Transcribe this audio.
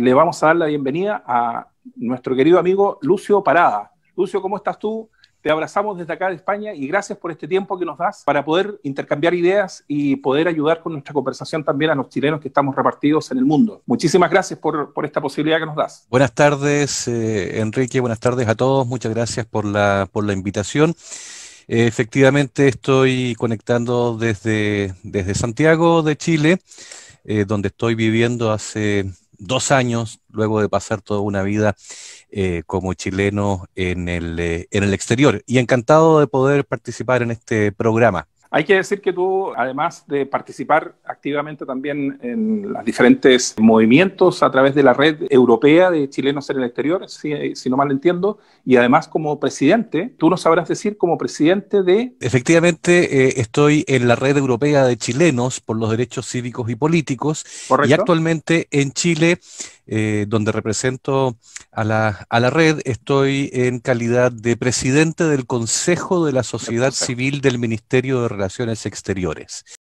le vamos a dar la bienvenida a nuestro querido amigo Lucio Parada. Lucio, ¿cómo estás tú? Te abrazamos desde acá de España y gracias por este tiempo que nos das para poder intercambiar ideas y poder ayudar con nuestra conversación también a los chilenos que estamos repartidos en el mundo. Muchísimas gracias por, esta posibilidad que nos das. Buenas tardes, eh, Enrique, buenas tardes a todos. Muchas gracias por la, invitación. Eh, efectivamente, estoy conectando desde, Santiago de Chile, eh, donde estoy viviendo hace dos años luego de pasar toda una vida eh, como chileno en el, eh, en el exterior. Y encantado de poder participar en este programa. Hay que decir que tú, además de participar activamente también en los diferentes movimientos a través de la red europea de chilenos en el exterior, si, no mal entiendo, y además como presidente, tú nos sabrás decir como presidente de... Efectivamente, eh, estoy en la red europea de chilenos por los derechos cívicos y políticos, Correcto. y actualmente en Chile eh, donde represento a la, a la, red, estoy en calidad de presidente del Consejo de la Sociedad Civil del Ministerio de Relaciones Exteriores.